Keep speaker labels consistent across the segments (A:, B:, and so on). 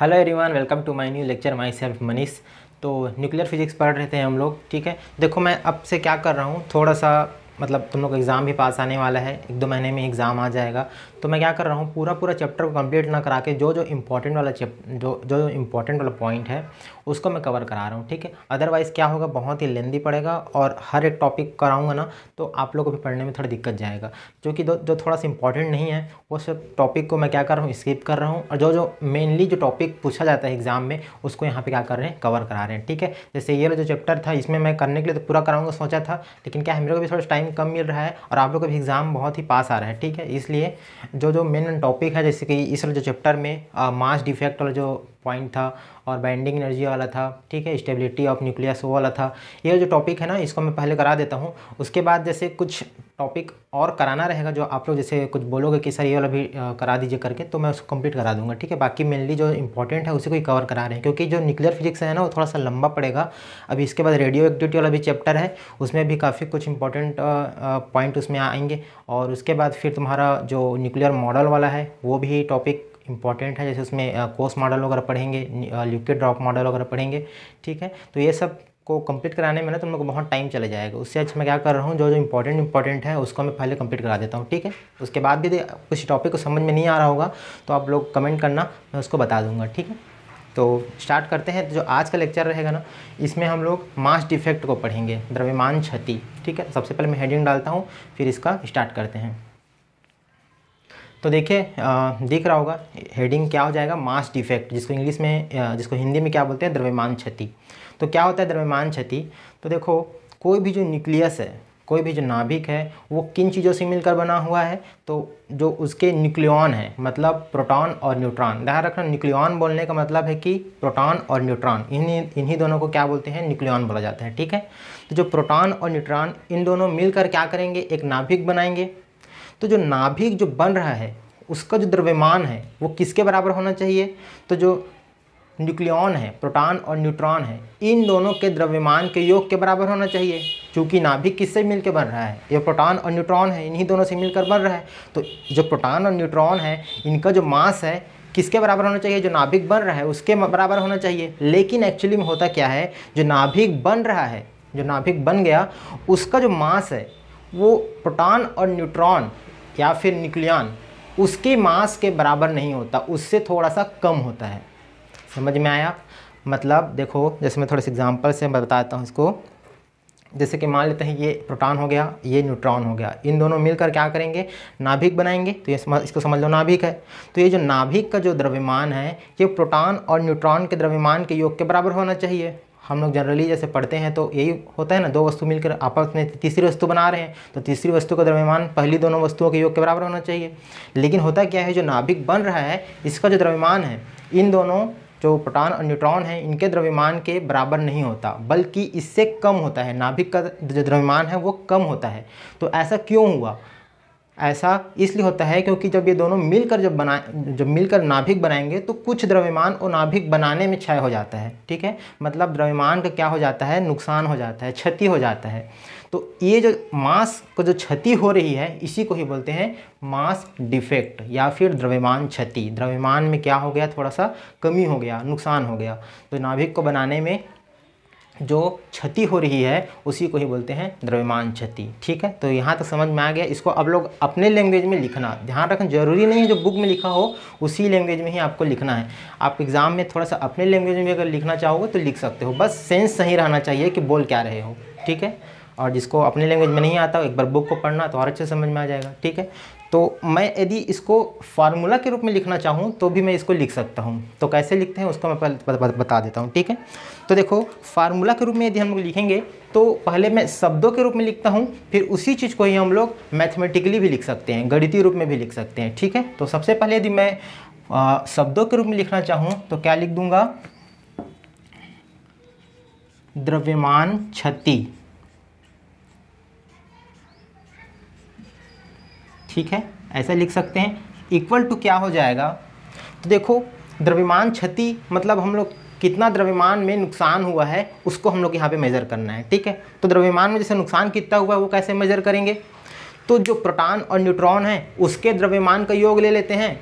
A: hello everyone welcome to my new lecture myself Manish तो nuclear physics पढ़ रहे थे हम लोग ठीक है देखो मैं अब से क्या कर रहा हूँ थोड़ा सा मतलब तुम लोग एग्ज़ाम भी पास आने वाला है एक दो महीने में एग्ज़ाम आ जाएगा तो मैं क्या कर रहा हूँ पूरा पूरा चैप्टर को कंप्लीट ना करा के जो जो इम्पोर्टेंट वाला चैप जो जो इम्पोर्टेंट वाला पॉइंट है उसको मैं कवर करा रहा हूँ ठीक है अदरवाइज़ क्या होगा बहुत ही लेंदी पड़ेगा और हर एक टॉपिक कराऊँगा ना तो आप लोग को भी पढ़ने में थोड़ी दिक्कत जाएगा जो कि जो थोड़ा सा इंपॉर्टेंट नहीं है वो सब टॉपिक को मैं क्या कर रहा हूँ स्किप कर रहा हूँ और जो जो मेनली जो टॉपिक पूछा जाता है एग्ज़ाम में उसको यहाँ पर क्या कर रहे हैं कवर करा रहे हैं ठीक है जैसे ये जो चैप्टर था इसमें मैं करने के लिए तो पूरा कराऊँगा सोचा था लेकिन क्या है मेरे को भी थोड़ा टाइम टाइम कम मिल रहा है और आप लोग का भी एग्ज़ाम बहुत ही पास आ रहा है ठीक है इसलिए जो जो मेन टॉपिक है जैसे कि इस जो चैप्टर में मास डिफेक्ट और जो पॉइंट था और बाइंडिंग एनर्जी वाला था ठीक है स्टेबिलिटी ऑफ न्यूक्लियस वो वाला था ये जो टॉपिक है ना इसको मैं पहले करा देता हूँ उसके बाद जैसे कुछ टॉपिक और कराना रहेगा जो आप लोग जैसे कुछ बोलोगे कि सर ये वाला भी करा दीजिए करके तो मैं उसको कंप्लीट करा दूंगा ठीक है बाकी मेनली जो इंपॉर्टेंट है उसे को ही कवर करा रहे हैं क्योंकि जो न्यूक्लियर फिजिक्स है ना वो थोड़ा सा लंबा पड़ेगा अभी इसके बाद रेडियो एक्टिविटी वाला भी चैप्टर है उसमें भी काफ़ी कुछ इंपॉर्टेंट पॉइंट उसमें आएंगे और उसके बाद फिर तुम्हारा जो न्यूक्लियर मॉडल वाला है वो भी टॉपिक इंपॉर्टेंट है जैसे उसमें कोर्स मॉडल वगैरह पढ़ेंगे लिक्विड ड्रॉप मॉडल वगैरह पढ़ेंगे ठीक है तो ये सब को कंप्लीट कराने में ना तुम लोग को बहुत टाइम चले जाएगा उससे अच्छा मैं क्या कर रहा हूँ जो जो इंपॉर्टेंट इंपॉर्टेंट है उसको मैं पहले कंप्लीट करा देता हूँ ठीक है उसके बाद भी कुछ टॉपिक को समझ में नहीं आ रहा होगा तो आप लोग कमेंट करना मैं उसको बता दूँगा ठीक है तो स्टार्ट करते हैं तो जो आज का लेक्चर रहेगा ना इसमें हम लोग मास डिफेक्ट को पढ़ेंगे द्रव्यमान क्षति ठीक है सबसे पहले मैं हेडिंग डालता हूँ फिर इसका स्टार्ट करते हैं तो देखिए देख रहा होगा हेडिंग क्या हो जाएगा मास डिफेक्ट जिसको इंग्लिश में जिसको हिंदी में क्या बोलते हैं द्रव्यमान क्षति तो क्या होता है द्रव्यमान क्षति तो देखो कोई भी जो न्यूक्लियस है कोई भी जो नाभिक है वो किन चीज़ों से मिलकर बना हुआ है तो जो उसके न्यूक्लियॉन है मतलब प्रोटॉन और न्यूट्रॉन ध्यान रखना न्यूक्लियॉन बोलने का मतलब है कि प्रोटॉन और न्यूट्रॉन इन्हीं इन्हीं दोनों को क्या बोलते हैं न्यूक्लियॉन बोला जाता है ठीक है तो जो प्रोटॉन और न्यूट्रॉन इन दोनों मिलकर क्या करेंगे एक नाभिक बनाएंगे तो जो नाभिक जो बन रहा है उसका जो द्रव्यमान है वो किसके बराबर होना चाहिए तो जो न्यूक्लियॉन है प्रोटॉन और न्यूट्रॉन है इन दोनों के द्रव्यमान के योग के बराबर होना चाहिए क्योंकि नाभिक किससे मिलकर बन रहा है ये प्रोटॉन और न्यूट्रॉन है इन्हीं दोनों से मिलकर बन रहा है तो जो प्रोटॉन और न्यूट्रॉन है इनका जो मास है किसके बराबर होना चाहिए जो नाभिक बन रहा है उसके बराबर होना चाहिए लेकिन एक्चुअली में होता क्या है जो नाभिक बन रहा है जो नाभिक बन गया उसका जो मास है वो प्रोटॉन और न्यूट्रॉन या फिर न्यूक्लियॉन उसके मास के बराबर नहीं होता उससे थोड़ा सा कम होता है समझ में आया मतलब देखो जैसे मैं थोड़े से एग्जाम्पल से मैं बताता हूँ इसको जैसे कि मान लेते हैं ये प्रोटॉन हो गया ये न्यूट्रॉन हो गया इन दोनों मिलकर क्या करेंगे नाभिक बनाएंगे तो ये समझ इसको समझ लो नाभिक है तो ये जो नाभिक का जो द्रव्यमान है ये प्रोटॉन और न्यूट्रॉन के द्रव्यमान के योग के बराबर होना चाहिए हम लोग जनरली जैसे पढ़ते हैं तो यही होता है ना दो वस्तु मिलकर आपस में तीसरी वस्तु बना रहे हैं तो तीसरी वस्तु का द्रव्यमान पहली दोनों वस्तुओं के योग के बराबर होना चाहिए लेकिन होता क्या है जो नाभिक बन रहा है इसका जो द्रव्यमान है इन दोनों जो प्रोटॉन और न्यूट्रॉन हैं इनके द्रव्यमान के बराबर नहीं होता बल्कि इससे कम होता है नाभिक का जो द्रव्यमान है वो कम होता है तो ऐसा क्यों हुआ ऐसा इसलिए होता है क्योंकि जब ये दोनों मिलकर जब बना जब मिलकर नाभिक बनाएंगे तो कुछ द्रव्यमान और नाभिक बनाने में क्षय हो जाता है ठीक है मतलब द्रव्यमान का क्या हो जाता है नुकसान हो जाता है क्षति हो जाता है तो ये जो मास को जो क्षति हो रही है इसी को ही बोलते हैं मास डिफेक्ट या फिर द्रव्यमान क्षति द्रव्यमान में क्या हो गया थोड़ा सा कमी हो गया नुकसान हो गया तो नाभिक को बनाने में जो क्षति हो रही है उसी को ही बोलते हैं द्रव्यमान क्षति ठीक है तो यहाँ तक समझ में आ गया इसको अब लोग अपने लैंग्वेज में लिखना ध्यान रखना जरूरी नहीं है जो बुक में लिखा हो उसी लैंग्वेज में ही आपको लिखना है आप एग्ज़ाम में थोड़ा सा अपने लैंग्वेज में अगर लिखना चाहोगे तो लिख सकते हो बस सेंस सही रहना चाहिए कि बोल क्या रहे हो ठीक है और जिसको अपने लैंग्वेज में नहीं आता एक बार बुक को पढ़ना तो और अच्छे समझ में आ जाएगा ठीक है तो मैं यदि इसको फार्मूला के रूप में लिखना चाहूँ तो भी मैं इसको लिख सकता हूँ तो कैसे लिखते हैं उसको मैं पहले बता देता हूँ ठीक है तो देखो फार्मूला के रूप में यदि हम लोग लिखेंगे तो पहले मैं शब्दों के रूप में लिखता हूँ फिर उसी चीज़ को ही हम लोग मैथमेटिकली भी लिख सकते हैं गणितीय रूप में भी लिख सकते हैं ठीक है तो सबसे पहले यदि मैं शब्दों के रूप में लिखना चाहूँ तो क्या लिख दूँगा द्रव्यमान क्षति ठीक है ऐसा लिख सकते हैं इक्वल टू क्या हो जाएगा तो देखो द्रव्यमान क्षति मतलब हम लोग कितना द्रव्यमान में नुकसान हुआ है उसको हम लोग यहाँ पे मेज़र करना है ठीक है तो द्रव्यमान में जैसे नुकसान कितना हुआ है वो कैसे मेज़र करेंगे तो जो प्रोटॉन और न्यूट्रॉन है उसके द्रव्यमान का योग ले लेते हैं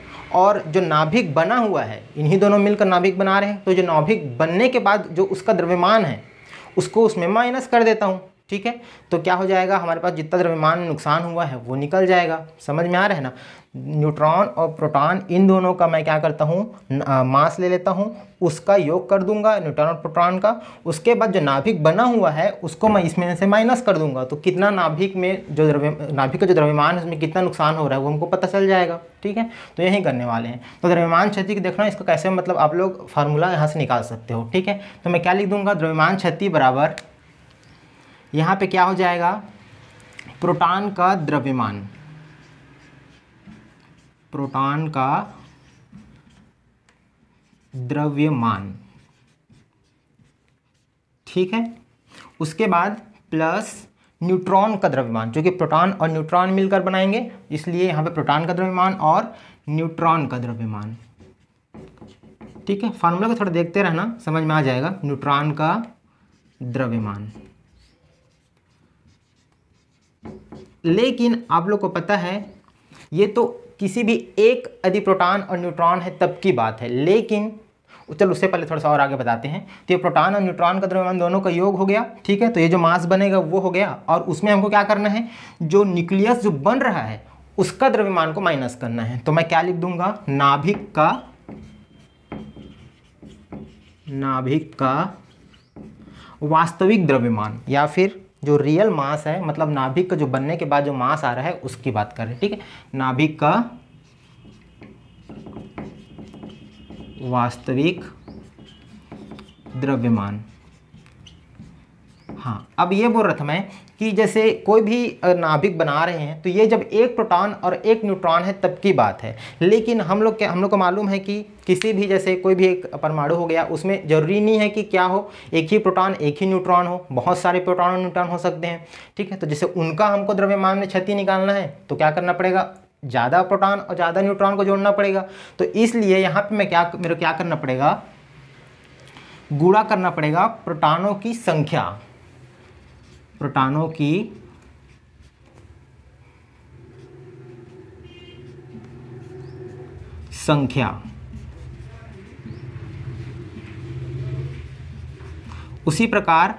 A: और जो नाभिक बना हुआ है इन्हीं दोनों मिलकर नाभिक बना रहे हैं तो जो नाभिक बनने के बाद जो उसका द्रव्यमान है उसको उसमें माइनस कर देता हूँ ठीक है तो क्या हो जाएगा हमारे पास जितना द्रव्यमान नुकसान हुआ है वो निकल जाएगा समझ में आ रहा है ना न्यूट्रॉन और प्रोटॉन इन दोनों का मैं क्या करता हूँ मास ले लेता हूँ उसका योग कर दूंगा न्यूट्रॉन और प्रोटॉन का उसके बाद जो नाभिक बना हुआ है उसको मैं इसमें से माइनस कर दूंगा तो कितना नाभिक में जो द्रव्य नाभिक का जो द्रव्यमान है उसमें कितना नुकसान हो रहा है वो हमको पता चल जाएगा ठीक है तो यही करने वाले हैं तो द्रव्यमान क्षति देखना इसको कैसे मतलब आप लोग फार्मूला यहाँ से निकाल सकते हो ठीक है तो मैं क्या लिख दूंगा द्रव्यमान क्षति बराबर यहाँ पे क्या हो जाएगा प्रोटॉन का द्रव्यमान प्रोटॉन का द्रव्यमान ठीक है उसके बाद प्लस न्यूट्रॉन का द्रव्यमान जो कि प्रोटॉन और न्यूट्रॉन मिलकर बनाएंगे इसलिए यहाँ पे प्रोटॉन का द्रव्यमान और न्यूट्रॉन का द्रव्यमान ठीक है फार्मूला को थोड़ा देखते रहना समझ में आ जाएगा न्यूट्रॉन का द्रव्यमान लेकिन आप लोग को पता है ये तो किसी भी एक यदि और न्यूट्रॉन है तब की बात है लेकिन चलो उससे पहले थोड़ा सा और आगे बताते हैं तो ये प्रोटॉन और न्यूट्रॉन का द्रव्यमान दोनों का योग हो गया ठीक है तो ये जो मास बनेगा वो हो गया और उसमें हमको क्या करना है जो न्यूक्लियस जो बन रहा है उसका द्रव्यमान को माइनस करना है तो मैं क्या लिख दूंगा नाभिक का नाभिक का वास्तविक द्रव्यमान या फिर जो रियल मास है मतलब नाभिक का जो बनने के बाद जो मास आ रहा है उसकी बात कर रहे हैं ठीक है नाभिक का वास्तविक द्रव्यमान हाँ अब ये बोल रहा था मैं कि जैसे कोई भी नाभिक बना रहे हैं तो ये जब एक प्रोटॉन और एक न्यूट्रॉन है तब की बात है लेकिन हम लोग क्या हम लोग को मालूम है कि किसी भी जैसे कोई भी एक परमाणु हो गया उसमें जरूरी नहीं है कि क्या हो एक ही प्रोटॉन एक ही न्यूट्रॉन हो बहुत सारे प्रोटॉन और न्यूट्रॉन हो सकते हैं ठीक है तो जैसे उनका हमको द्रव्यमान में क्षति निकालना है तो क्या करना पड़ेगा ज़्यादा प्रोटॉन और ज़्यादा न्यूट्रॉन को जोड़ना पड़ेगा तो इसलिए यहाँ पर मैं क्या मेरे क्या करना पड़ेगा गुड़ा करना पड़ेगा प्रोटॉनों की संख्या प्रोटानों की संख्या उसी प्रकार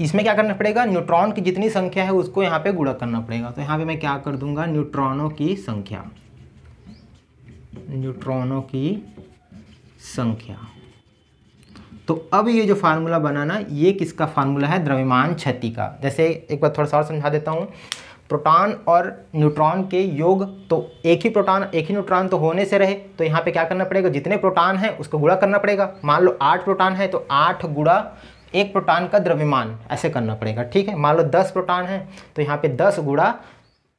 A: इसमें क्या करना पड़ेगा न्यूट्रॉन की जितनी संख्या है उसको यहां पे गुणा करना पड़ेगा तो यहां पे मैं क्या कर दूंगा न्यूट्रॉनों की संख्या न्यूट्रॉनों की संख्या तो अब ये जो फार्मूला बनाना ये किसका फार्मूला है द्रव्यमान क्षति का जैसे एक बार थोड़ा सा और समझा देता हूँ प्रोटॉन और न्यूट्रॉन के योग तो एक ही प्रोटॉन एक ही न्यूट्रॉन तो होने से रहे तो यहाँ पे क्या करना पड़ेगा जितने प्रोटॉन हैं उसको गुड़ा करना पड़ेगा मान लो आठ प्रोटॉन है तो आठ गुड़ा एक प्रोटॉन का द्रव्यमान ऐसे करना पड़ेगा ठीक है मान लो दस प्रोटॉन है तो यहाँ पे दस गुड़ा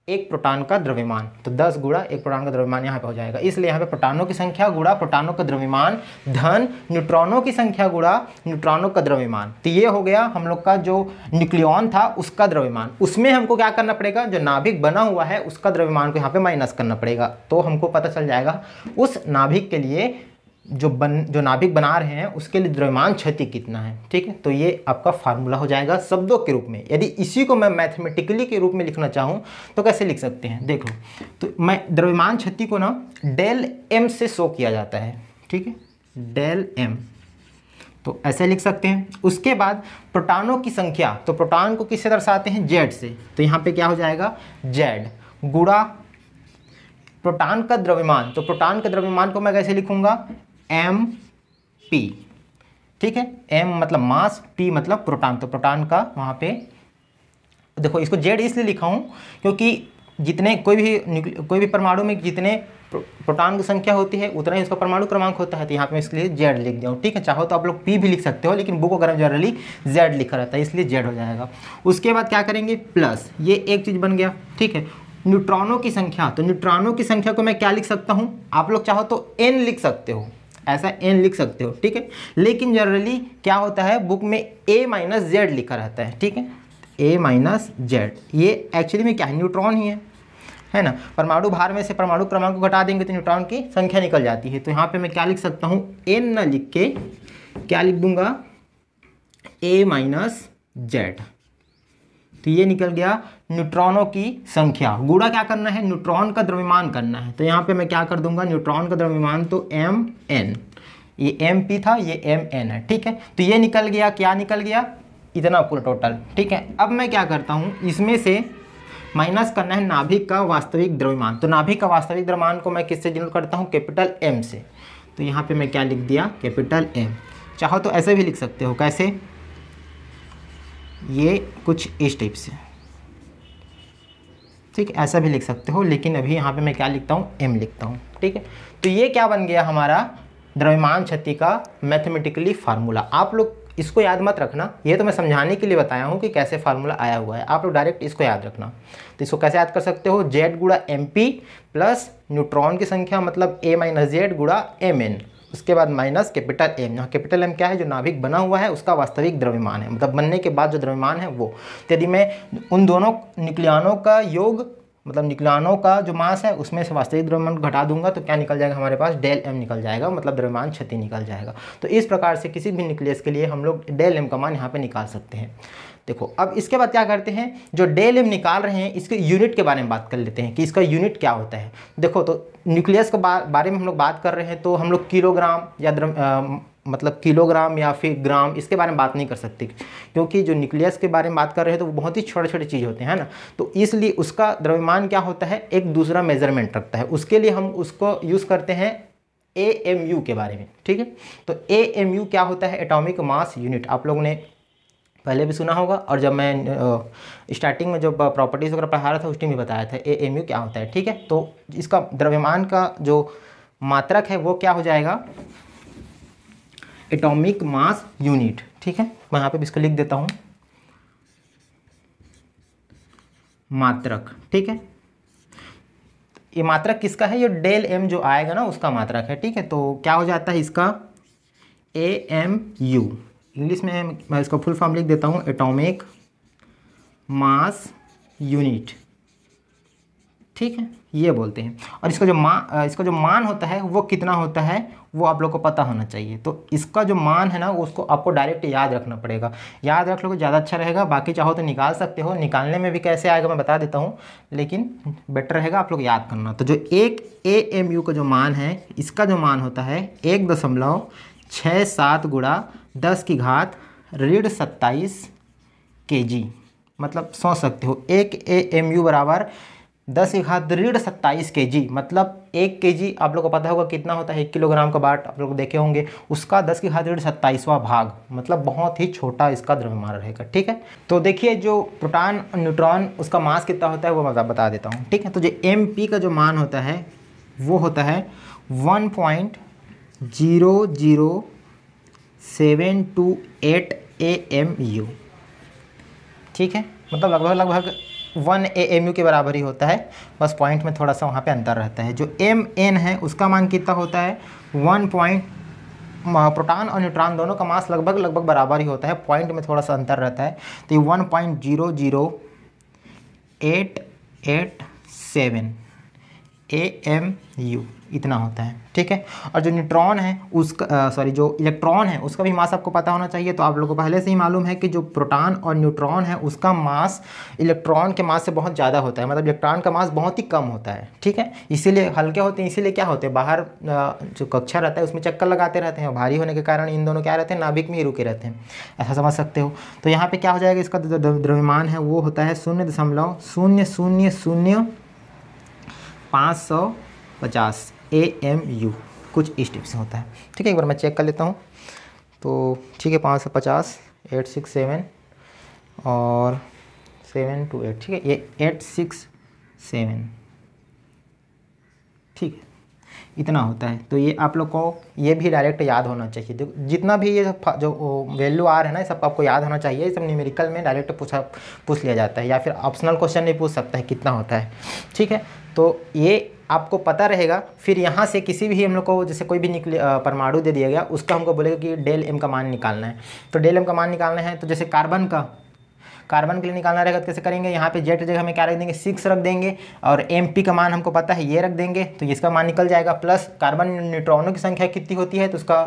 A: एक प्रोटान का द्रव्यमान तो 10 गुड़ा एक प्रोटान का द्रव्यमान यहाँ पे हो जाएगा इसलिए यहाँ पे प्रोटानों की संख्या गुड़ा प्रोटानों का द्रव्यमान धन न्यूट्रॉनों की संख्या गुड़ा न्यूट्रॉनों का द्रव्यमान तो ये हो गया हम लोग का जो न्यूक्लियॉन था उसका द्रव्यमान उसमें हमको क्या करना पड़ेगा जो नाभिक बना हुआ है उसका द्रव्यमान को यहाँ पे माइनस करना पड़ेगा तो हमको पता चल जाएगा उस नाभिक के लिए जो बन जो नाभिक बना रहे हैं उसके लिए द्रव्यमान क्षति कितना है ठीक है तो ये आपका फार्मूला हो जाएगा शब्दों के रूप में यदि इसी को मैं मैथमेटिकली के रूप में लिखना चाहूँ तो कैसे लिख सकते हैं देख लो तो मैं द्रव्यमान क्षति को ना डेल एम से शो किया जाता है ठीक है डेल एम तो ऐसे लिख सकते हैं उसके बाद प्रोटानों की संख्या तो प्रोटान को किससे दर्शाते हैं जेड से तो यहाँ पर क्या हो जाएगा जेड गुड़ा प्रोटान का द्रव्यमान तो प्रोटान का द्रव्यमान को मैं कैसे लिखूंगा एम पी ठीक है एम मतलब मास पी मतलब प्रोटॉन तो प्रोटॉन का वहाँ पे देखो इसको जेड इसलिए लिखा हूँ क्योंकि जितने कोई भी कोई भी परमाणु में जितने प्रोटॉन की संख्या होती है उतना ही उसका परमाणु क्रमांक होता है तो यहाँ पे मैं लिए जेड लिख दिया ठीक है चाहो तो आप लोग पी भी लिख सकते हो लेकिन बुक वगैरह जनरली जेड लिखा रहता है इसलिए जेड हो जाएगा उसके बाद क्या करेंगे प्लस ये एक चीज़ बन गया ठीक है न्यूट्रॉनों की संख्या तो न्यूट्रॉनों की संख्या को मैं क्या लिख सकता हूँ आप लोग चाहो तो एन लिख सकते हो ऐसा एन लिख सकते हो ठीक है लेकिन जनरली क्या होता है बुक में ए माइनस जेड लिखा रहता है ठीक है ए माइनस जेड ये एक्चुअली में क्या है न्यूट्रॉन ही है है ना परमाणु भार में से परमाणु क्रमांक को घटा देंगे तो न्यूट्रॉन की संख्या निकल जाती है तो यहाँ पे मैं क्या लिख सकता हूँ एन न लिख के क्या लिख दूंगा ए माइनस जेड तो ये निकल गया न्यूट्रॉनों की संख्या गुड़ा क्या करना है न्यूट्रॉन का द्रव्यमान करना है तो यहाँ पे मैं क्या कर दूंगा न्यूट्रॉन का द्रव्यमान तो एम एन ये एम पी था ये एम एन है ठीक है तो ये निकल गया क्या निकल गया इतना पूरा टोटल ठीक है अब मैं क्या करता हूँ इसमें से माइनस करना है नाभिक का वास्तविक द्रव्यमान तो नाभिक का वास्तविक द्रव्यमान को मैं किससे जनरल करता हूँ कैपिटल एम से तो यहाँ पर मैं क्या लिख दिया कैपिटल एम चाहो तो ऐसे भी लिख सकते हो कैसे ये कुछ टाइप से ठीक ऐसा भी लिख सकते हो लेकिन अभी यहाँ पे मैं क्या लिखता हूँ एम लिखता हूँ ठीक है तो ये क्या बन गया हमारा द्रव्यमान क्षति का मैथमेटिकली फार्मूला आप लोग इसको याद मत रखना ये तो मैं समझाने के लिए बताया हूँ कि कैसे फार्मूला आया हुआ है आप लोग डायरेक्ट इसको याद रखना तो इसको कैसे याद कर सकते हो जेड गुड़ा एम पी प्लस न्यूट्रॉन की संख्या मतलब ए माइनस जेड गुड़ा एम एन उसके बाद माइनस कैपिटल एम यहाँ कैपिटल एम क्या है जो नाभिक बना हुआ है उसका वास्तविक द्रव्यमान है मतलब बनने के बाद जो द्रव्यमान है वो तो यदि मैं उन दोनों निकलियानों का योग मतलब निकलानों का जो मास है उसमें से वास्तविक द्रव्यमान घटा दूंगा तो क्या निकल जाएगा हमारे पास डेल एम निकल जाएगा मतलब द्रव्यमान क्षति निकल जाएगा तो इस प्रकार से किसी भी निकलेस के लिए हम लोग डेल एम का मान यहाँ पे निकाल सकते हैं देखो अब इसके बाद क्या करते हैं जो डेल एम निकाल रहे हैं इसके यूनिट के बारे में बात कर लेते हैं कि इसका यूनिट क्या होता है देखो तो न्यूक्लियस के बारे में हम लोग बात कर रहे हैं तो हम लोग किलोग्राम या द्रम मतलब किलोग्राम या फिर ग्राम इसके बारे में बात नहीं कर सकते क्योंकि जो न्यूक्लियस के बारे में बात कर रहे हैं तो वो बहुत ही छोटे छोटे चीज़ होते हैं ना तो इसलिए उसका द्रव्यमान क्या होता है एक दूसरा मेजरमेंट रखता है उसके लिए हम उसको यूज़ करते हैं ए एम यू के बारे में ठीक है तो ए एम यू क्या होता है एटॉमिक मास यूनिट आप लोगों ने पहले भी सुना होगा और जब मैं स्टार्टिंग में जब प्रॉपर्टीज़ वगैरह पढ़ा रहा था उस भी बताया था ए एम यू क्या होता है ठीक है तो इसका द्रव्यमान का जो मात्रक है वो क्या हो जाएगा एटॉमिक मास यूनिट ठीक है मैं यहाँ पे भी इसको लिख देता हूँ मात्रक ठीक है ये मात्रक किसका है ये डेल एम जो आएगा ना उसका मात्रक है ठीक है तो क्या हो जाता है इसका ए एम यू इंग्लिश में मैं इसका फुल फॉर्म लिख देता हूँ एटॉमिक मास यूनिट ठीक है ये बोलते हैं और इसका जो मा इसका जो मान होता है वो कितना होता है वो आप लोग को पता होना चाहिए तो इसका जो मान है ना उसको आपको डायरेक्ट याद रखना पड़ेगा याद रख लो ज़्यादा अच्छा रहेगा बाकी चाहो तो निकाल सकते हो निकालने में भी कैसे आएगा मैं बता देता हूँ लेकिन बेटर रहेगा आप लोग याद करना तो जो एक ए एम यू का जो मान है इसका जो मान होता है एक दशमलव छः सात गुड़ा दस की घात ऋण सत्ताईस के जी मतलब सोच सकते हो एक ए एम यू बराबर दस की घात ऋण सत्ताईस के जी मतलब एक के जी आप लोग को पता होगा कितना होता है एक किलोग्राम का बाट आप लोग देखे होंगे उसका दस की घात ऋण सत्ताईसवां भाग मतलब बहुत ही छोटा इसका द्रव्यमान रहेगा ठीक है तो देखिए जो प्रोटॉन न्यूट्रॉन उसका मास कितना होता है वो मैं बता देता हूँ ठीक है तो जो एम पी का जो मान होता है वो होता है one point zero zero seven two eight A M U ठीक है मतलब लगभग लगभग वन ए एम यू के बराबर ही होता है बस पॉइंट में थोड़ा सा वहाँ पे अंतर रहता है जो एम एन है उसका मान कितना होता है वन पॉइंट प्रोटॉन और न्यूट्रॉन दोनों का मास लगभग लगभग बराबर ही होता है पॉइंट में थोड़ा सा अंतर रहता है तो ये one point zero zero eight eight seven A M U इतना होता है ठीक है और जो न्यूट्रॉन है उसका सॉरी जो इलेक्ट्रॉन है उसका भी मास आपको पता होना चाहिए तो आप लोगों को पहले से ही मालूम है कि जो प्रोटॉन और न्यूट्रॉन है उसका मास इलेक्ट्रॉन के मास से बहुत ज़्यादा होता है मतलब इलेक्ट्रॉन का मास बहुत ही कम होता है ठीक है इसीलिए हल्के होते हैं इसीलिए क्या होते हैं बाहर जो कक्षा रहता है उसमें चक्कर लगाते रहते हैं भारी होने के कारण इन दोनों क्या रहते हैं नाभिक में ही रुके रहते हैं ऐसा समझ सकते हो तो यहाँ पर क्या हो जाएगा इसका द्रव्यमान है वो होता है शून्य दशमलव शून्य शून्य शून्य पाँच सौ पचास ए एम यू कुछ इस टाइप से होता है ठीक है एक बार मैं चेक कर लेता हूँ तो ठीक है पाँच सौ पचास एट सिक्स सेवन और सेवन टू एट ठीक है ये एट सिक्स सेवन ठीक है इतना होता है तो ये आप लोग को ये भी डायरेक्ट याद होना चाहिए देखो जितना भी ये जो वैल्यू आ रहा है ना सब आपको याद होना चाहिए ये सब न्यूमेरिकल में डायरेक्ट पूछा पूछ लिया जाता है या फिर ऑप्शनल क्वेश्चन नहीं पूछ सकता है कितना होता है ठीक है तो ये आपको पता रहेगा फिर यहाँ से किसी भी हम लोग को जैसे कोई भी निकले परमाणु दे दिया गया उसका हमको बोलेगा कि डेल एम का मान निकालना है तो डेल एम का मान निकालना है तो जैसे कार्बन का कार्बन के लिए निकालना रहेगा तो कैसे करेंगे यहाँ पे जेड जगह हमें क्या रख देंगे सिक्स रख देंगे और एम पी का मान हमको पता है ये रख देंगे तो इसका मान निकल जाएगा प्लस कार्बन न्यूट्रॉनों की संख्या कितनी होती है तो उसका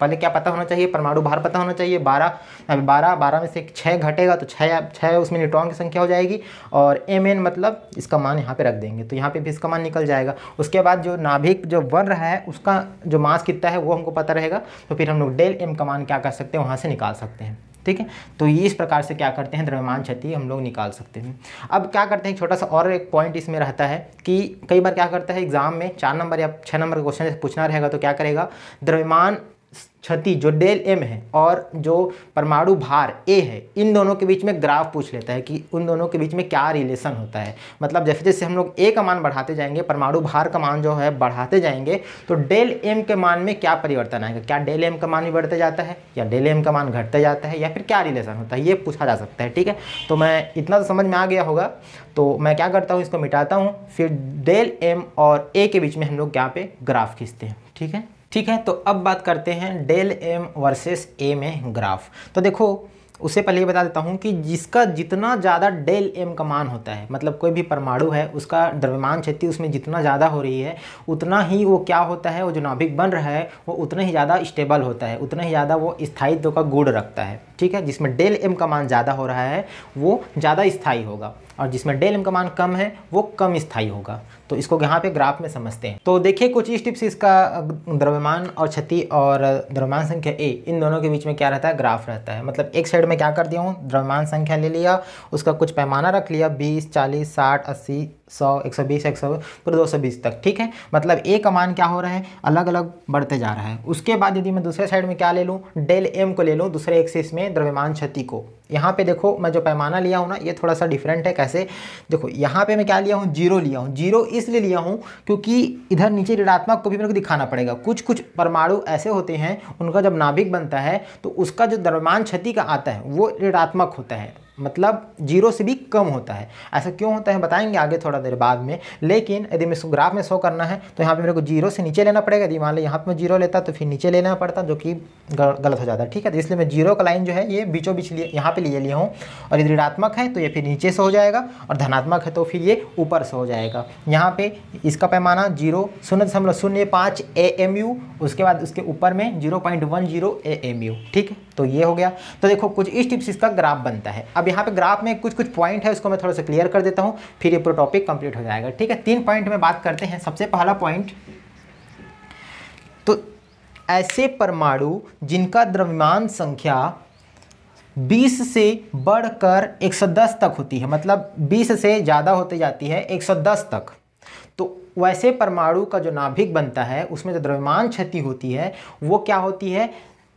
A: पहले क्या पता होना चाहिए परमाणु भार पता होना चाहिए बारह बारह बारह में से छः घटेगा तो छः छः उसमें न्यूट्रॉन की संख्या हो जाएगी और एम एन मतलब इसका मान यहाँ पे रख देंगे तो यहाँ पे भी इसका मान निकल जाएगा उसके बाद जो नाभिक जो वन रहा है उसका जो मास कितना है वो हमको पता रहेगा तो फिर हम लोग डेल एम का मान क्या कर सकते हैं वहाँ से निकाल सकते हैं ठीक है तो ये इस प्रकार से क्या करते हैं द्रव्यमान क्षति हम लोग निकाल सकते हैं अब क्या करते हैं छोटा सा और एक पॉइंट इसमें रहता है कि कई बार क्या करता है एग्जाम में चार नंबर या छः नंबर क्वेश्चन पूछना रहेगा तो क्या करेगा द्रव्यमान क्षति जो डेल एम है और जो परमाणु भार ए है इन दोनों के बीच में ग्राफ पूछ लेता है कि उन दोनों के बीच में क्या रिलेशन होता है मतलब जैसे जैसे हम लोग ए का मान बढ़ाते जाएंगे परमाणु भार का मान जो है बढ़ाते जाएंगे तो डेल एम के मान में क्या परिवर्तन आएगा क्या डेल एम का मान भी बढ़ते जाता है या डेल एम का मान घटते जाता है या फिर क्या रिलेशन होता है ये पूछा जा सकता है ठीक है तो मैं इतना तो समझ में आ गया होगा तो मैं क्या करता हूँ इसको मिटाता हूँ फिर डेल एम और ए के बीच में हम लोग यहाँ पे ग्राफ खींचते हैं ठीक है ठीक है तो अब बात करते हैं डेल एम वर्सेस ए में ग्राफ तो देखो उसे पहले ये बता देता हूँ कि जिसका जितना ज़्यादा डेल एम का मान होता है मतलब कोई भी परमाणु है उसका द्रव्यमान क्षति उसमें जितना ज़्यादा हो रही है उतना ही वो क्या होता है वो जो नाभिक बन रहा है वो उतना ही ज़्यादा स्टेबल होता है उतना ही ज़्यादा वो स्थायित्व का गुड़ रखता है ठीक है जिसमें डेल एम का मान ज़्यादा हो रहा है वो ज़्यादा स्थायी होगा और जिसमें डेल एम का मान कम है वो कम स्थायी होगा तो इसको यहाँ पे ग्राफ में समझते हैं तो देखिए कुछ इस टिप्स इसका द्रव्यमान और क्षति और द्रव्यमान संख्या ए इन दोनों के बीच में क्या रहता है ग्राफ रहता है मतलब एक साइड में क्या कर दिया हूँ द्रव्यमान संख्या ले लिया उसका कुछ पैमाना रख लिया बीस चालीस साठ अस्सी सौ एक सौ बीस एक सौ फिर दो सौ बीस तक ठीक है मतलब ए का मान क्या हो रहा है अलग अलग बढ़ते जा रहा है उसके बाद यदि मैं दूसरे साइड में क्या ले लूँ डेल एम को ले लूँ दूसरे एक्सिस में द्रव्यमान क्षति को यहाँ पे देखो मैं जो पैमाना लिया हूँ ना ये थोड़ा सा डिफरेंट है कैसे देखो यहाँ पे मैं क्या लिया हूँ जीरो लिया हूँ जीरो इसलिए लिया हूँ क्योंकि इधर नीचे ऋणात्मक को भी मेरे को दिखाना पड़ेगा कुछ कुछ परमाणु ऐसे होते हैं उनका जब नाभिक बनता है तो उसका जो दरमान क्षति का आता है वो ऋणात्मक होता है मतलब जीरो से भी कम होता है ऐसा क्यों होता है बताएंगे आगे थोड़ा देर बाद में लेकिन यदि मैं ग्राफ में शो करना है तो यहाँ पे मेरे को जीरो से नीचे लेना पड़ेगा यदि मान लो यहाँ पे मैं जीरो लेता तो फिर नीचे लेना पड़ता जो कि गलत हो जाता है ठीक है तो इसलिए मैं जीरो का लाइन जो है ये बीचों बीच लिए यहाँ पर लिए लिया हूँ और यदि ऋणात्मक है तो ये फिर नीचे से हो जाएगा और धनात्मक है तो फिर ये ऊपर से हो जाएगा यहाँ पर इसका पैमाना जीरो शून्य दशमलव शून्य पाँच ए एम यू उसके बाद उसके ऊपर में zero point one zero A M U ठीक है तो ये हो गया तो देखो कुछ इस टिप्स इसका ग्राफ बनता है अब यहाँ पे ग्राफ में कुछ कुछ पॉइंट है उसको मैं थोड़ा सा क्लियर कर देता हूँ फिर ये पूरा टॉपिक कंप्लीट हो जाएगा ठीक है तीन पॉइंट में बात करते हैं सबसे पहला पॉइंट तो ऐसे परमाणु जिनका द्रव्यमान संख्या 20 से बढ़कर 110 तक होती है मतलब 20 से ज़्यादा होती जाती है 110 तक तो वैसे परमाणु का जो नाभिक बनता है उसमें जो द्रव्यमान क्षति होती है वो क्या होती है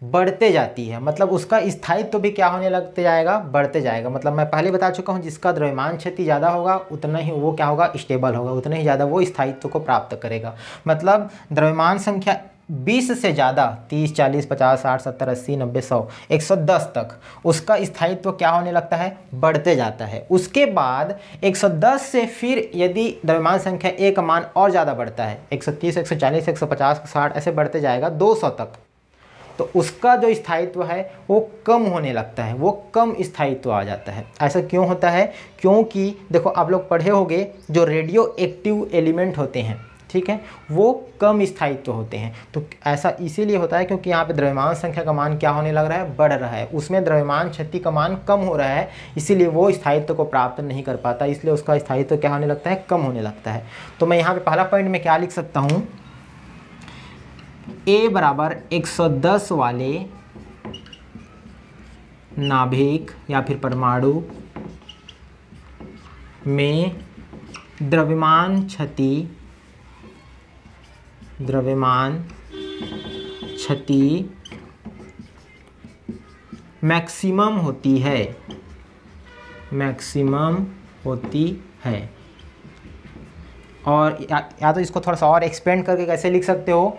A: बढ़ते जाती है मतलब उसका स्थायित्व तो भी क्या होने लगते जाएगा बढ़ते जाएगा मतलब मैं पहले बता चुका हूँ जिसका द्रव्यमान क्षति ज़्यादा होगा उतना ही वो क्या होगा स्टेबल होगा उतना ही ज़्यादा वो स्थायित्व तो को प्राप्त करेगा मतलब द्रव्यमान संख्या 20 से ज़्यादा 30, 40, 50, 60, 70, 80, 90, 100, 110 तक उसका स्थायित्व तो क्या होने लगता है बढ़ते जाता है उसके बाद 110 से फिर यदि द्रव्यमान संख्या एक मान और ज़्यादा बढ़ता है 130, 140, 150, 60 ऐसे बढ़ते जाएगा 200 तक तो उसका जो स्थायित्व है वो कम होने लगता है वो कम स्थायित्व आ जाता है ऐसा क्यों होता है क्योंकि देखो आप लोग पढ़े होंगे जो रेडियो एक्टिव एलिमेंट होते हैं ठीक है वो कम स्थायित्व होते हैं तो ऐसा इसीलिए होता है क्योंकि यहाँ पे द्रव्यमान संख्या का मान क्या होने लग रहा है बढ़ रहा है उसमें द्रव्यमान क्षति का मान कम हो रहा है इसीलिए वो स्थायित्व को प्राप्त नहीं कर पाता इसलिए उसका स्थायित्व क्या होने लगता है कम होने लगता है तो मैं यहाँ पे पहला पॉइंट में क्या लिख सकता हूँ ए बराबर 110 वाले नाभिक या फिर परमाणु में द्रव्यमान क्षति द्रव्यमान क्षति मैक्सिमम होती है मैक्सिमम होती है और या, या तो इसको थोड़ा सा और एक्सपेंड करके कैसे लिख सकते हो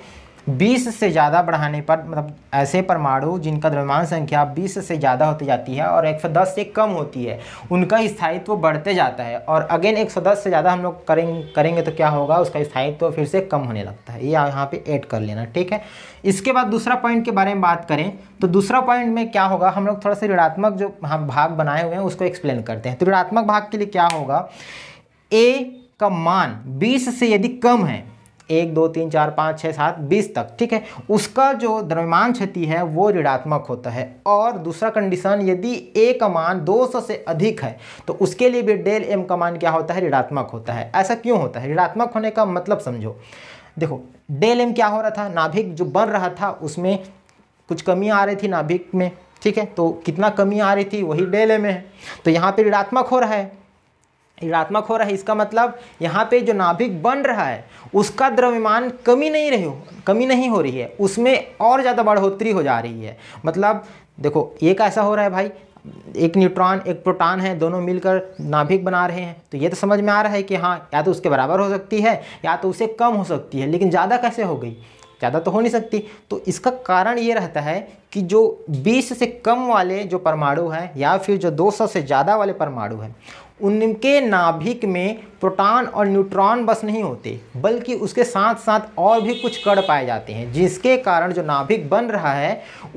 A: बीस से ज़्यादा बढ़ाने पर मतलब ऐसे परमाणु जिनका द्रव्यमान संख्या बीस से ज़्यादा होती जाती है और एक सौ दस से कम होती है उनका स्थायित्व बढ़ते जाता है और अगेन एक सौ दस से ज़्यादा हम लोग करें करेंगे तो क्या होगा उसका स्थायित्व फिर से कम होने लगता है ये यह यहाँ पे ऐड कर लेना ठीक है इसके बाद दूसरा पॉइंट के बारे में बात करें तो दूसरा पॉइंट में क्या होगा हम लोग थोड़ा सा ऋणात्मक जो हम भाग बनाए हुए हैं उसको एक्सप्लेन करते हैं तो ऋणात्मक भाग के लिए क्या होगा ए का मान बीस से यदि कम है एक दो तीन चार पाँच छः सात बीस तक ठीक है उसका जो द्रव्यमान क्षति है वो ऋणात्मक होता है और दूसरा कंडीशन यदि ए का मान 200 से अधिक है तो उसके लिए भी डेल एम का मान क्या होता है ऋणात्मक होता है ऐसा क्यों होता है ऋणात्मक होने का मतलब समझो देखो डेल एम क्या हो रहा था नाभिक जो बन रहा था उसमें कुछ कमियाँ आ रही थी नाभिक में ठीक है तो कितना कमी आ रही थी वही डेल एम है तो यहाँ पर ऋणात्मक हो रहा है ऋणात्मक हो रहा है इसका मतलब यहाँ पे जो नाभिक बन रहा है उसका द्रव्यमान कमी नहीं रही हो कमी नहीं हो रही है उसमें और ज़्यादा बढ़ोतरी हो जा रही है मतलब देखो ये कैसा हो रहा है भाई एक न्यूट्रॉन एक प्रोटॉन है दोनों मिलकर नाभिक बना रहे हैं तो ये तो समझ में आ रहा है कि हाँ या तो उसके बराबर हो सकती है या तो उसे कम हो सकती है लेकिन ज़्यादा कैसे हो गई ज़्यादा तो हो नहीं सकती तो इसका कारण ये रहता है कि जो 20 से कम वाले जो परमाणु हैं या फिर जो 200 से ज़्यादा वाले परमाणु हैं उनके नाभिक में प्रोटॉन और न्यूट्रॉन बस नहीं होते बल्कि उसके साथ साथ और भी कुछ कण पाए जाते हैं जिसके कारण जो नाभिक बन रहा है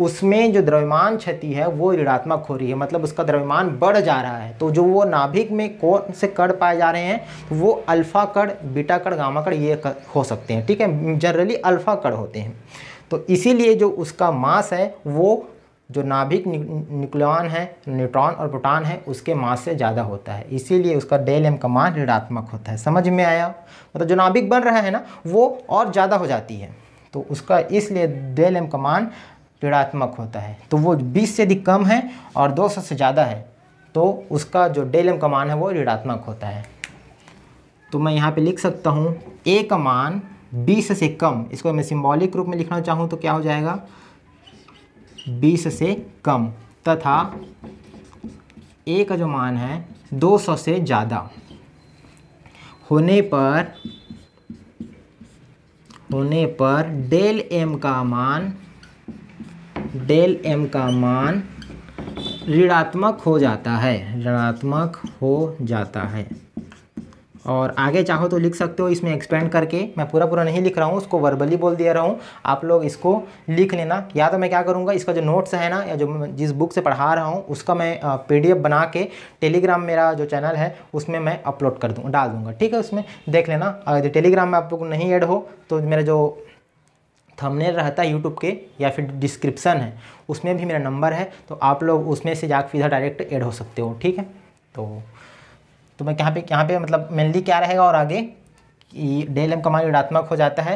A: उसमें जो द्रव्यमान क्षति है वो ऋणात्मक हो रही है मतलब उसका द्रव्यमान बढ़ जा रहा है तो जो वो नाभिक में कौन से कण पाए जा रहे हैं तो वो अल्फ़ा कण बीटा कण गामा कण ये हो सकते हैं ठीक है जनरली अल्फ़ा कण होते हैं तो इसीलिए जो उसका मास है वो जो नाभिक न्यूक्लियॉन है न्यूट्रॉन और प्रोटॉन है उसके मास से ज़्यादा होता है इसीलिए उसका डेल एम का मान ऋणात्मक होता है समझ में आया मतलब जो नाभिक बन रहा है ना वो और ज़्यादा हो जाती है तो उसका इसलिए डेल एम का मान ऋणात्मक होता है तो वो 20 से यदि कम है और 200 से ज़्यादा है तो उसका जो डेल एम का मान है वो ऋणात्मक होता है तो मैं यहाँ पर लिख सकता हूँ ए का मान बीस से कम इसको मैं सिम्बॉलिक रूप में लिखना चाहूँ तो क्या हो जाएगा बीस से कम तथा ए का जो मान है 200 से ज़्यादा होने पर होने पर डेल एम का मान डेल एम का मान ऋणात्मक हो जाता है ऋणात्मक हो जाता है और आगे चाहो तो लिख सकते हो इसमें एक्सपेंड करके मैं पूरा पूरा नहीं लिख रहा हूँ उसको वर्बली बोल दे रहा हूँ आप लोग इसको लिख लेना या तो मैं क्या करूँगा इसका जो नोट्स है ना या जो जिस बुक से पढ़ा रहा हूँ उसका मैं पी बना के टेलीग्राम मेरा जो चैनल है उसमें मैं अपलोड कर दूँ डाल दूँगा ठीक है उसमें देख लेना अगर टेलीग्राम में आप लोग नहीं ऐड हो तो मेरा जो थंबनेल रहता है यूट्यूब के या फिर डिस्क्रिप्सन है उसमें भी मेरा नंबर है तो आप लोग उसमें से जाकर सीधा डायरेक्ट ऐड हो सकते हो ठीक है तो तो मैं यहाँ पे यहाँ पे मतलब मेनली क्या रहेगा और आगे कि डेल एम का मान ऋणात्मक हो जाता है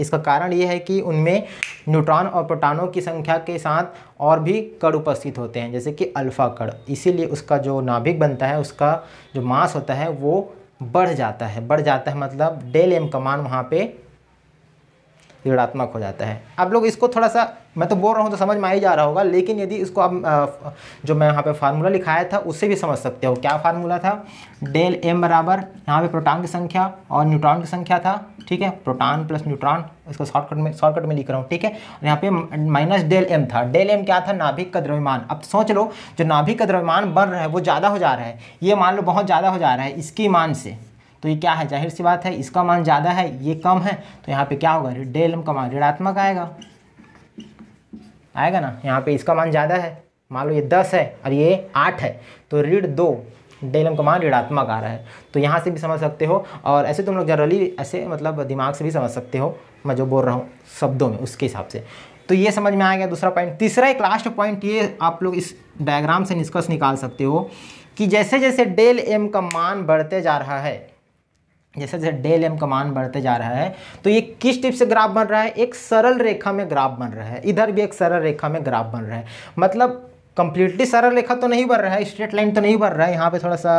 A: इसका कारण ये है कि उनमें न्यूट्रॉन और प्रोटॉनों की संख्या के साथ और भी कण उपस्थित होते हैं जैसे कि अल्फ़ा कण इसीलिए उसका जो नाभिक बनता है उसका जो मास होता है वो बढ़ जाता है बढ़ जाता है मतलब डेल एम का मान वहाँ पर ऋणात्मक हो जाता है आप लोग इसको थोड़ा सा मैं तो बोल रहा हूँ तो समझ में आ ही जा रहा होगा लेकिन यदि इसको अब जो मैं यहाँ पे फार्मूला लिखाया था उससे भी समझ सकते हो क्या फार्मूला था डेल एम बराबर यहाँ पे प्रोटॉन की संख्या और न्यूट्रॉन की संख्या था ठीक है प्रोटॉन प्लस न्यूट्रॉन इसको शॉर्टकट में शॉर्टकट में लिख रहा हूँ ठीक है और यहाँ पे माइनस डेल एम था डेल एम क्या था नाभिक का द्रव्यमान अब सोच लो जो नाभिक का द्रव्यमान बढ़ रहा है वो ज़्यादा हो जा रहा है ये मान लो बहुत ज़्यादा हो जा रहा है इसकी मान से तो ये क्या है जाहिर सी बात है इसका मान ज़्यादा है ये कम है तो यहाँ पे क्या होगा डेल एम का मान ऋणात्मक आएगा आएगा ना यहाँ पे इसका मान ज़्यादा है मान लो ये दस है और ये आठ है तो ऋण दो डेल एम का मान ऋणात्मक आ रहा है तो यहाँ से भी समझ सकते हो और ऐसे तुम लोग जनरली ऐसे मतलब दिमाग से भी समझ सकते हो मैं जो बोल रहा हूँ शब्दों में उसके हिसाब से तो ये समझ में आ गया दूसरा पॉइंट तीसरा एक लास्ट पॉइंट ये आप लोग इस डायग्राम से निष्कर्ष निकाल सकते हो कि जैसे जैसे डेल एम का मान बढ़ते जा रहा है जैसे जैसे डेल एम का मान बढ़ते जा रहा है तो ये किस टिप से ग्राफ बन रहा है एक सरल रेखा में ग्राफ बन रहा है इधर भी एक सरल रेखा में ग्राफ बन रहा है मतलब कंप्लीटली सरल रेखा तो नहीं बन रहा है स्ट्रेट लाइन तो नहीं बन रहा है यहाँ पे थोड़ा सा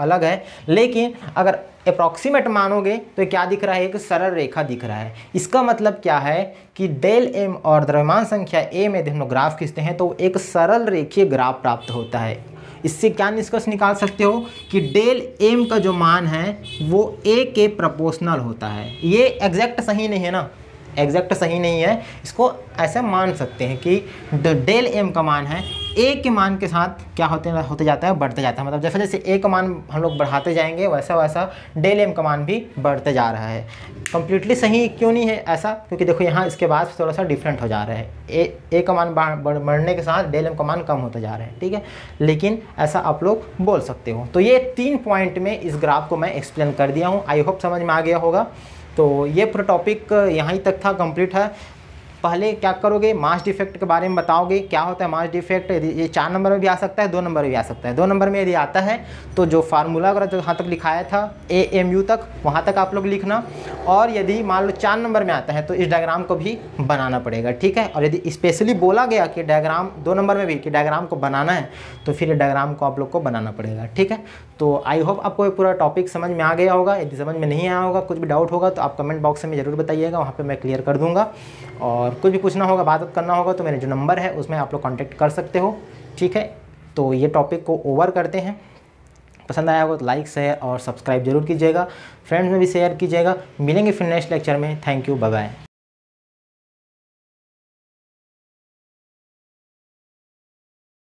A: अलग है लेकिन अगर अप्रॉक्सीमेट मानोगे तो क्या दिख रहा है एक सरल रेखा दिख रहा है इसका मतलब क्या है कि डेल एम और द्रव्यमान संख्या ए में जब हम ग्राफ खींचते हैं तो एक सरल रेखीय ग्राफ प्राप्त होता है इससे क्या निष्कर्ष निकाल सकते हो कि डेल एम का जो मान है वो ए के प्रपोशनल होता है ये एग्जैक्ट सही नहीं है ना एग्जैक्ट सही नहीं है इसको ऐसा मान सकते हैं कि डेल एम का मान है ए के मान के साथ क्या होते होते जाता है बढ़ते जाता है मतलब जैसे जैसे ए का मान हम लोग बढ़ाते जाएंगे वैसा वैसा डेल एम का मान भी बढ़ते जा रहा है कम्प्लीटली सही क्यों नहीं है ऐसा क्योंकि देखो यहाँ इसके बाद थोड़ा सा डिफरेंट हो जा रहा है ए ए का मान बढ़ने के साथ डेल एम का मान कम होता जा रहा है ठीक है लेकिन ऐसा आप लोग बोल सकते हो तो ये तीन पॉइंट में इस ग्राफ को मैं एक्सप्लेन कर दिया हूँ आई होप समझ में आ गया होगा तो ये पूरा टॉपिक यहाँ तक था कंप्लीट है पहले क्या करोगे मास डिफेक्ट के बारे में बताओगे क्या होता है मास डिफेक्ट ये चार नंबर में भी आ सकता है दो नंबर में भी आ सकता है दो नंबर में यदि आता है तो जो फार्मूला अगर जहाँ तक लिखाया था ए एम यू तक वहाँ तक आप लोग लिखना और यदि मान लो चार नंबर में आता है तो इस डायग्राम को भी बनाना पड़ेगा ठीक है और यदि स्पेशली बोला गया कि डायग्राम दो नंबर में भी कि डायग्राम को बनाना है तो फिर डायग्राम को आप लोग को बनाना पड़ेगा ठीक है तो आई होप आपको पूरा टॉपिक समझ में आ गया होगा यदि समझ में नहीं आया होगा कुछ भी डाउट होगा तो आप कमेंट बॉक्स में ज़रूर बताइएगा वहाँ पर मैं क्लियर कर दूँगा और कुछ भी पूछना होगा बात करना होगा तो मेरे जो नंबर है उसमें आप लोग कॉन्टैक्ट कर सकते हो ठीक है तो ये टॉपिक को ओवर करते हैं पसंद आया हो तो लाइक शेयर और सब्सक्राइब जरूर कीजिएगा फ्रेंड्स में भी शेयर कीजिएगा मिलेंगे फिर नेक्स्ट लेक्चर में थैंक यू बाय